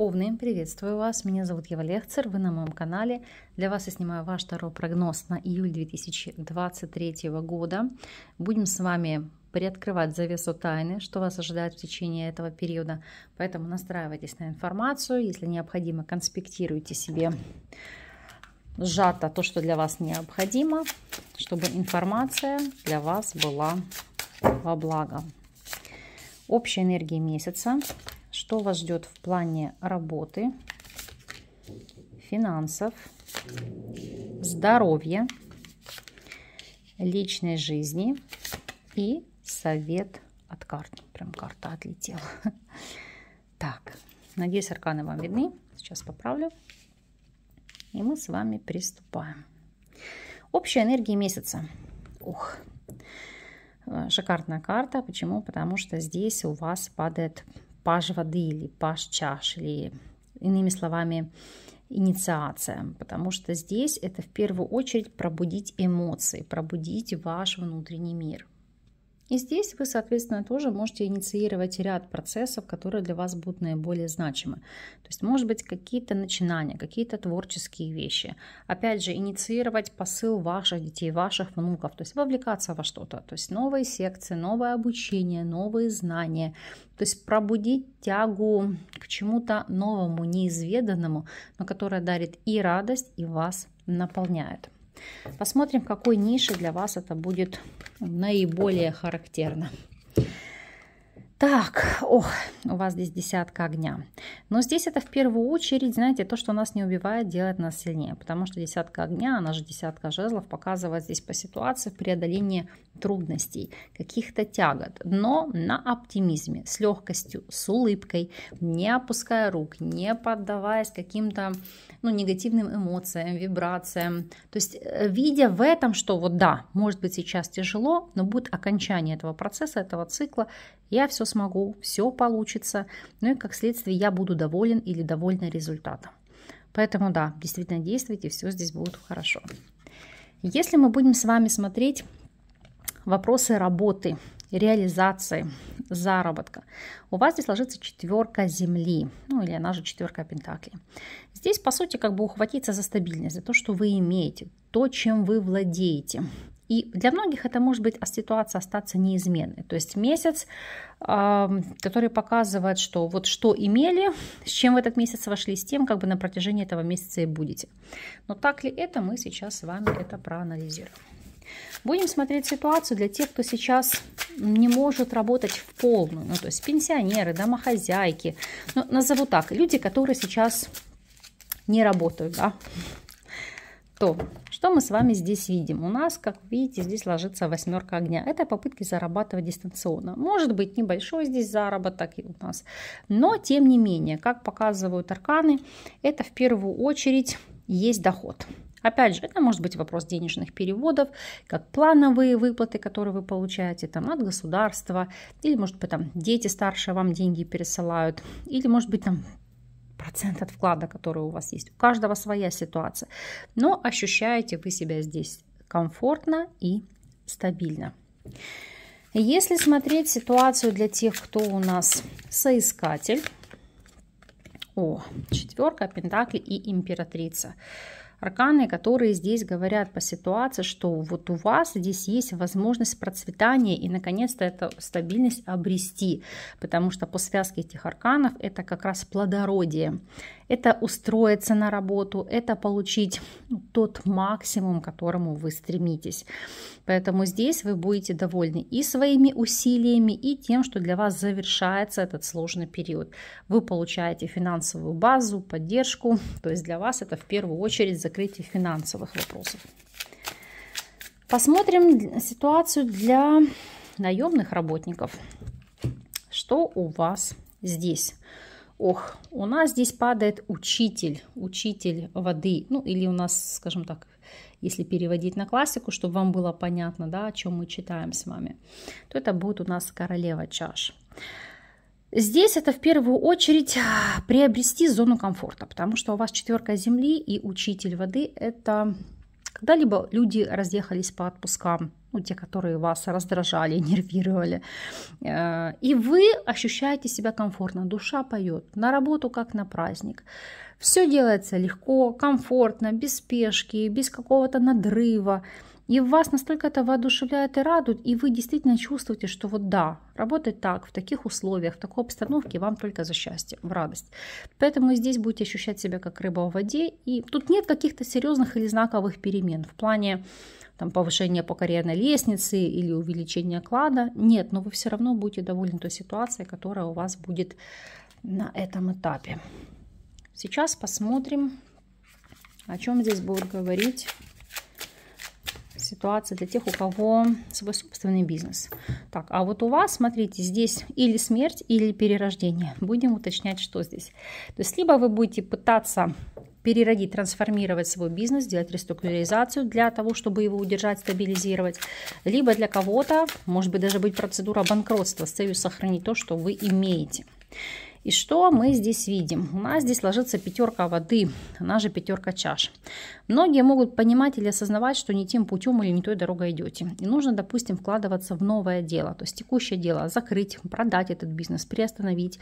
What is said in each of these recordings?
Овны, приветствую вас, меня зовут Ева Лехцер, вы на моем канале. Для вас я снимаю ваш второй прогноз на июль 2023 года. Будем с вами приоткрывать завесу тайны, что вас ожидает в течение этого периода. Поэтому настраивайтесь на информацию, если необходимо, конспектируйте себе сжато то, что для вас необходимо, чтобы информация для вас была во благо. Общая энергия месяца – что вас ждет в плане работы, финансов, здоровья, личной жизни и совет от карт. Прям карта отлетела. Так, надеюсь, арканы вам видны. Сейчас поправлю. И мы с вами приступаем. Общая энергия месяца. Ух, э, шикарная карта. Почему? Потому что здесь у вас падает паж воды или паж чаш, или иными словами инициация, потому что здесь это в первую очередь пробудить эмоции, пробудить ваш внутренний мир. И здесь вы, соответственно, тоже можете инициировать ряд процессов, которые для вас будут наиболее значимы. То есть, может быть, какие-то начинания, какие-то творческие вещи. Опять же, инициировать посыл ваших детей, ваших внуков, то есть вовлекаться во что-то. То есть новые секции, новое обучение, новые знания. То есть пробудить тягу к чему-то новому, неизведанному, но которое дарит и радость, и вас наполняет. Посмотрим, в какой нише для вас это будет наиболее характерно. Так, ох, у вас здесь десятка огня. Но здесь это в первую очередь, знаете, то, что нас не убивает, делает нас сильнее. Потому что десятка огня, она же десятка жезлов, показывает здесь по ситуации преодоление трудностей, каких-то тягот. Но на оптимизме, с легкостью, с улыбкой, не опуская рук, не поддаваясь каким-то ну, негативным эмоциям, вибрациям. То есть, э, видя в этом, что вот да, может быть сейчас тяжело, но будет окончание этого процесса, этого цикла, я все смогу, все получится, ну и как следствие я буду доволен или довольна результатом. Поэтому да, действительно действуйте, все здесь будет хорошо. Если мы будем с вами смотреть вопросы работы, реализации, заработка. У вас здесь ложится четверка земли, ну или она же четверка пентаклей. Здесь, по сути, как бы ухватиться за стабильность, за то, что вы имеете, то, чем вы владеете. И для многих это может быть ситуация остаться неизменной. То есть месяц, который показывает, что вот что имели, с чем в этот месяц вошли, с тем как бы на протяжении этого месяца и будете. Но так ли это, мы сейчас с вами это проанализируем. Будем смотреть ситуацию для тех, кто сейчас не может работать в полную. Ну, то есть пенсионеры, домохозяйки. Ну, назову так, люди, которые сейчас не работают, да, то что мы с вами здесь видим? У нас, как видите, здесь ложится восьмерка огня. Это попытки зарабатывать дистанционно. Может быть небольшой здесь заработок у нас, но тем не менее, как показывают арканы, это в первую очередь есть доход. Опять же, это может быть вопрос денежных переводов, как плановые выплаты, которые вы получаете там, от государства, или, может быть, там дети старше вам деньги пересылают, или, может быть, там процент от вклада, который у вас есть. У каждого своя ситуация. Но ощущаете вы себя здесь комфортно и стабильно. Если смотреть ситуацию для тех, кто у нас соискатель, о, четверка, пентакли и императрица – арканы, которые здесь говорят по ситуации, что вот у вас здесь есть возможность процветания и, наконец-то, эту стабильность обрести, потому что по связке этих арканов это как раз плодородие это устроиться на работу, это получить тот максимум, к которому вы стремитесь. Поэтому здесь вы будете довольны и своими усилиями, и тем, что для вас завершается этот сложный период. Вы получаете финансовую базу, поддержку, то есть для вас это в первую очередь закрытие финансовых вопросов. Посмотрим ситуацию для наемных работников. Что у вас здесь? Ох, у нас здесь падает учитель, учитель воды, ну или у нас, скажем так, если переводить на классику, чтобы вам было понятно, да, о чем мы читаем с вами, то это будет у нас королева чаш. Здесь это в первую очередь а, приобрести зону комфорта, потому что у вас четверка земли и учитель воды – это когда-либо люди разъехались по отпускам, ну, те, которые вас раздражали, нервировали. Э, и вы ощущаете себя комфортно, душа поет, на работу как на праздник. Все делается легко, комфортно, без спешки, без какого-то надрыва. И вас настолько это воодушевляет и радует, и вы действительно чувствуете, что вот да, работать так, в таких условиях, в такой обстановке вам только за счастье, в радость. Поэтому здесь будете ощущать себя как рыба в воде, и тут нет каких-то серьезных или знаковых перемен в плане там, повышения по карьерной лестнице или увеличения клада. Нет, но вы все равно будете довольны той ситуацией, которая у вас будет на этом этапе. Сейчас посмотрим, о чем здесь будет говорить ситуация для тех, у кого свой собственный бизнес. Так, а вот у вас, смотрите, здесь или смерть, или перерождение. Будем уточнять, что здесь. То есть либо вы будете пытаться переродить, трансформировать свой бизнес, делать реструктуризацию для того, чтобы его удержать, стабилизировать. Либо для кого-то, может быть, даже быть процедура банкротства с целью сохранить то, что вы имеете. И что мы здесь видим? У нас здесь ложится пятерка воды, она же пятерка чаш. Многие могут понимать или осознавать, что не тем путем или не той дорогой идете. И нужно, допустим, вкладываться в новое дело, то есть текущее дело, закрыть, продать этот бизнес, приостановить.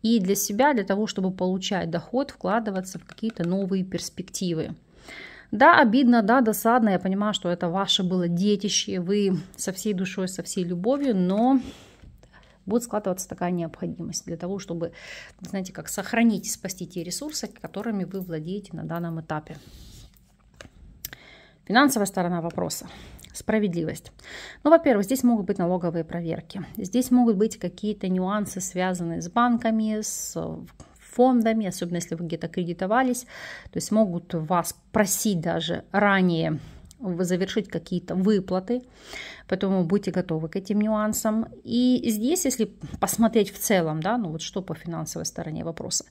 И для себя, для того, чтобы получать доход, вкладываться в какие-то новые перспективы. Да, обидно, да, досадно, я понимаю, что это ваше было детище, вы со всей душой, со всей любовью, но будет складываться такая необходимость для того, чтобы, знаете, как сохранить и спасти те ресурсы, которыми вы владеете на данном этапе. Финансовая сторона вопроса. Справедливость. Ну, во-первых, здесь могут быть налоговые проверки. Здесь могут быть какие-то нюансы, связанные с банками, с фондами, особенно если вы где-то кредитовались. То есть могут вас просить даже ранее завершить какие-то выплаты, поэтому будьте готовы к этим нюансам. И здесь, если посмотреть в целом, да, ну вот что по финансовой стороне вопроса,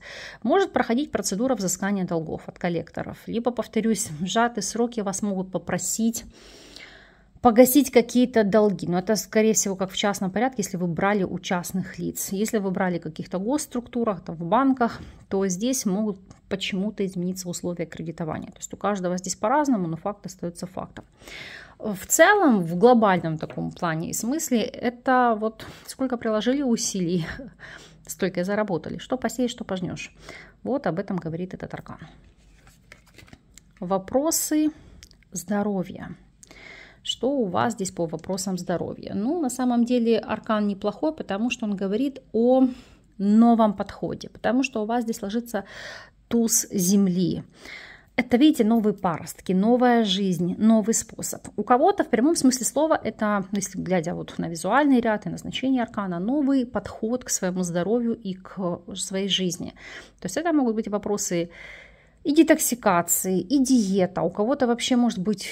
может проходить процедура взыскания долгов от коллекторов, либо, повторюсь, в сжатые сроки вас могут попросить погасить какие-то долги. Но это, скорее всего, как в частном порядке, если вы брали у частных лиц. Если вы брали в каких-то госструктурах, там, в банках, то здесь могут почему-то измениться условия кредитования. То есть у каждого здесь по-разному, но факт остается фактом. В целом, в глобальном таком плане и смысле, это вот сколько приложили усилий, столько и заработали. Что посеешь, что пожнешь. Вот об этом говорит этот аркан. Вопросы здоровья что у вас здесь по вопросам здоровья. Ну, на самом деле аркан неплохой, потому что он говорит о новом подходе, потому что у вас здесь ложится туз земли. Это, видите, новые паростки, новая жизнь, новый способ. У кого-то в прямом смысле слова это, ну, если глядя вот на визуальный ряд и назначение аркана, новый подход к своему здоровью и к своей жизни. То есть это могут быть вопросы и детоксикации, и диета. У кого-то вообще может быть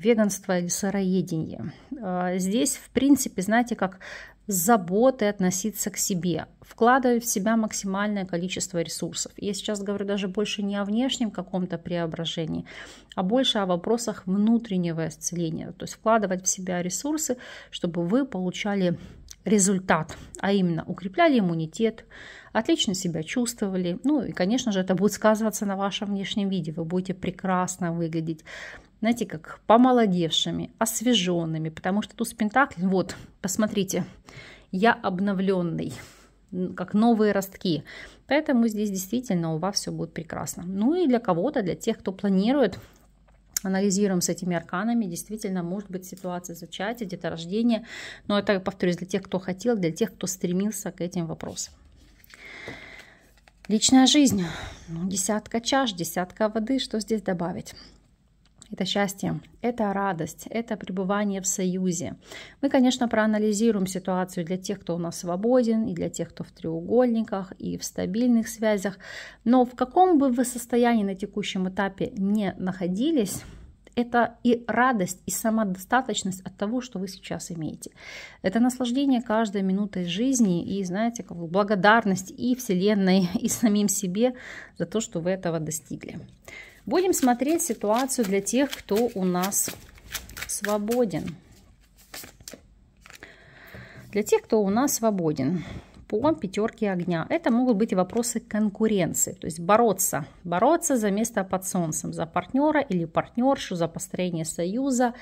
Веганство или сыроедение. А, здесь, в принципе, знаете, как с заботой относиться к себе, вкладывая в себя максимальное количество ресурсов. Я сейчас говорю даже больше не о внешнем каком-то преображении, а больше о вопросах внутреннего исцеления. То есть вкладывать в себя ресурсы, чтобы вы получали результат, а именно укрепляли иммунитет, отлично себя чувствовали. Ну и, конечно же, это будет сказываться на вашем внешнем виде. Вы будете прекрасно выглядеть, знаете, как помолодевшими, освеженными, потому что туз Пентакль, вот, посмотрите, я обновленный, как новые ростки. Поэтому здесь действительно у вас все будет прекрасно. Ну и для кого-то, для тех, кто планирует, анализируем с этими арканами, действительно может быть ситуация зачатия, где-то рождения. Но это, повторюсь, для тех, кто хотел, для тех, кто стремился к этим вопросам. Личная жизнь. Ну, десятка чаш, десятка воды. Что здесь добавить? это счастье, это радость, это пребывание в союзе. Мы, конечно, проанализируем ситуацию для тех, кто у нас свободен, и для тех, кто в треугольниках, и в стабильных связях. Но в каком бы вы состоянии на текущем этапе не находились, это и радость, и самодостаточность от того, что вы сейчас имеете. Это наслаждение каждой минутой жизни и, знаете, как благодарность и Вселенной, и самим себе за то, что вы этого достигли. Будем смотреть ситуацию для тех, кто у нас свободен. Для тех, кто у нас свободен по пятерке огня. Это могут быть вопросы конкуренции, то есть бороться. Бороться за место под солнцем, за партнера или партнершу, за построение союза,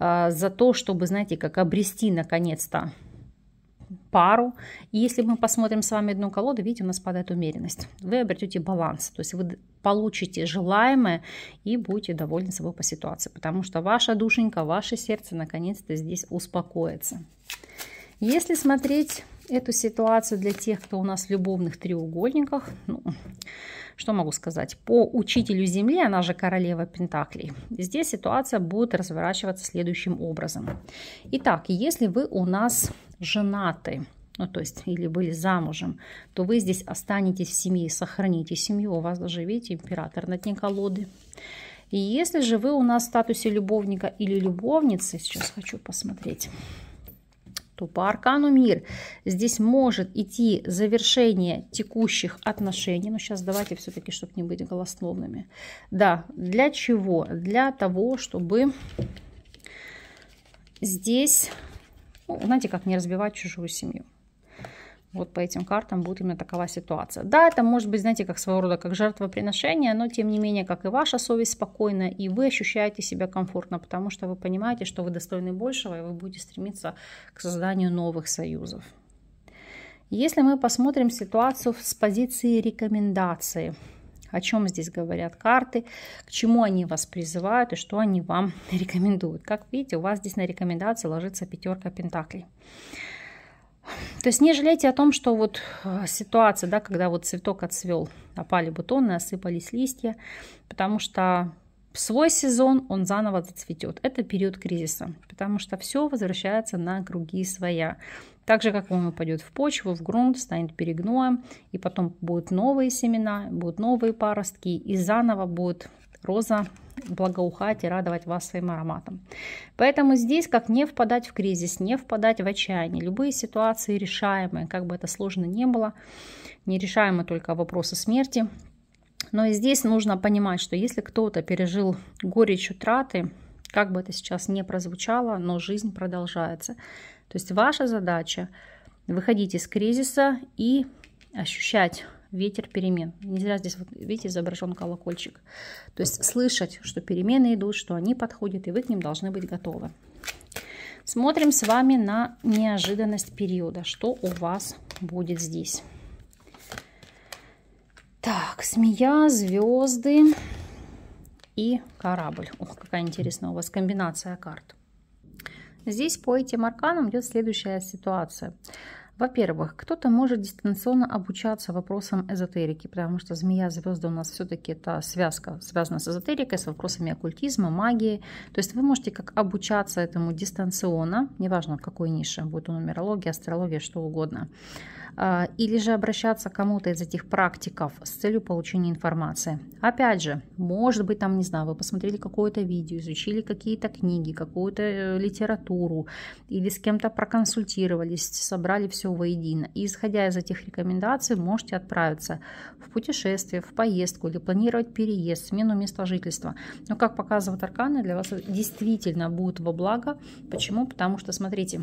э, за то, чтобы, знаете, как обрести наконец-то пару. И если мы посмотрим с вами одну колоду, видите, у нас падает умеренность. Вы обретете баланс, то есть вы получите желаемое и будете довольны собой по ситуации, потому что ваша душенька, ваше сердце наконец-то здесь успокоится. Если смотреть эту ситуацию для тех, кто у нас в любовных треугольниках. Ну, что могу сказать? По учителю Земли, она же королева Пентаклей, здесь ситуация будет разворачиваться следующим образом. Итак, если вы у нас женаты, ну, то есть, или были замужем, то вы здесь останетесь в семье, сохраните семью, у вас даже, видите, император на дне колоды. И если же вы у нас в статусе любовника или любовницы, сейчас хочу посмотреть, карту по аркану мир. Здесь может идти завершение текущих отношений. Но ну, сейчас давайте все-таки, чтобы не быть голословными. Да, для чего? Для того, чтобы здесь, ну, знаете, как не разбивать чужую семью вот по этим картам будет именно такова ситуация. Да, это может быть, знаете, как своего рода, как жертвоприношение, но тем не менее, как и ваша совесть спокойна, и вы ощущаете себя комфортно, потому что вы понимаете, что вы достойны большего, и вы будете стремиться к созданию новых союзов. Если мы посмотрим ситуацию с позиции рекомендации, о чем здесь говорят карты, к чему они вас призывают и что они вам рекомендуют. Как видите, у вас здесь на рекомендации ложится пятерка пентаклей. То есть не жалейте о том, что вот э, ситуация, да, когда вот цветок отцвел, опали бутоны, осыпались листья, потому что свой сезон он заново зацветет. Это период кризиса, потому что все возвращается на круги своя. Так же, как он упадет в почву, в грунт, станет перегноем, и потом будут новые семена, будут новые паростки, и заново будет роза благоухать и радовать вас своим ароматом. Поэтому здесь как не впадать в кризис, не впадать в отчаяние. Любые ситуации решаемые, как бы это сложно ни было, не решаемы только вопросы смерти. Но и здесь нужно понимать, что если кто-то пережил горечь утраты, как бы это сейчас не прозвучало, но жизнь продолжается. То есть ваша задача выходить из кризиса и ощущать ветер перемен. Не зря здесь, вот, видите, изображен колокольчик. То есть слышать, что перемены идут, что они подходят, и вы к ним должны быть готовы. Смотрим с вами на неожиданность периода, что у вас будет здесь. Так, змея, звезды и корабль. Ох, какая интересная у вас комбинация карт. Здесь по этим арканам идет следующая ситуация. Во-первых, кто-то может дистанционно обучаться вопросам эзотерики, потому что змея звезды у нас все-таки это связка, связана с эзотерикой, с вопросами оккультизма, магии. То есть вы можете как обучаться этому дистанционно, неважно в какой нише, будет он нумерология, астрология, что угодно. А, или же обращаться к кому-то из этих практиков с целью получения информации. Опять же, может быть, там, не знаю, вы посмотрели какое-то видео, изучили какие-то книги, какую-то э, литературу, или с кем-то проконсультировались, собрали все воедино. И исходя из этих рекомендаций, можете отправиться в путешествие, в поездку или планировать переезд, смену места жительства. Но, как показывают арканы, для вас действительно будет во благо. Почему? Потому что, смотрите,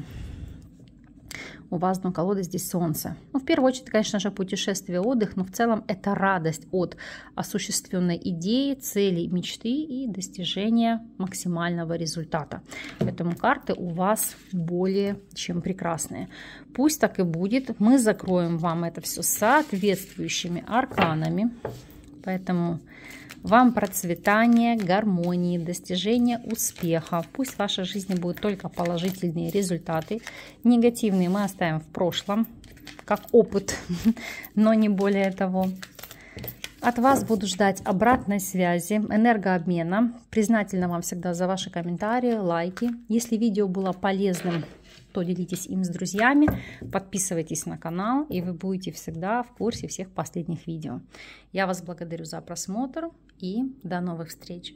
у вас дно колоде здесь солнце. Ну, в первую очередь, конечно же, путешествие, отдых, но в целом это радость от осуществленной идеи, цели, мечты и достижения максимального результата. Поэтому карты у вас более чем прекрасные. Пусть так и будет. Мы закроем вам это все соответствующими арканами. Поэтому вам процветание, гармонии, достижение успеха. Пусть в вашей жизни будут только положительные результаты. Негативные мы оставим в прошлом, как опыт, но не более того. От вас буду ждать обратной связи, энергообмена. Признательна вам всегда за ваши комментарии, лайки. Если видео было полезным, то делитесь им с друзьями, подписывайтесь на канал, и вы будете всегда в курсе всех последних видео. Я вас благодарю за просмотр и до новых встреч!